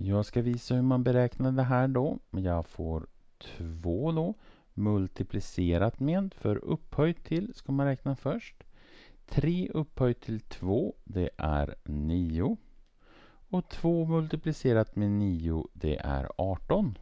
Jag ska visa hur man beräknar det här då. Jag får 2 då multiplicerat med, för upphöjt till ska man räkna först. 3 upphöjt till 2, det är 9. Och 2 multiplicerat med 9, det är 18.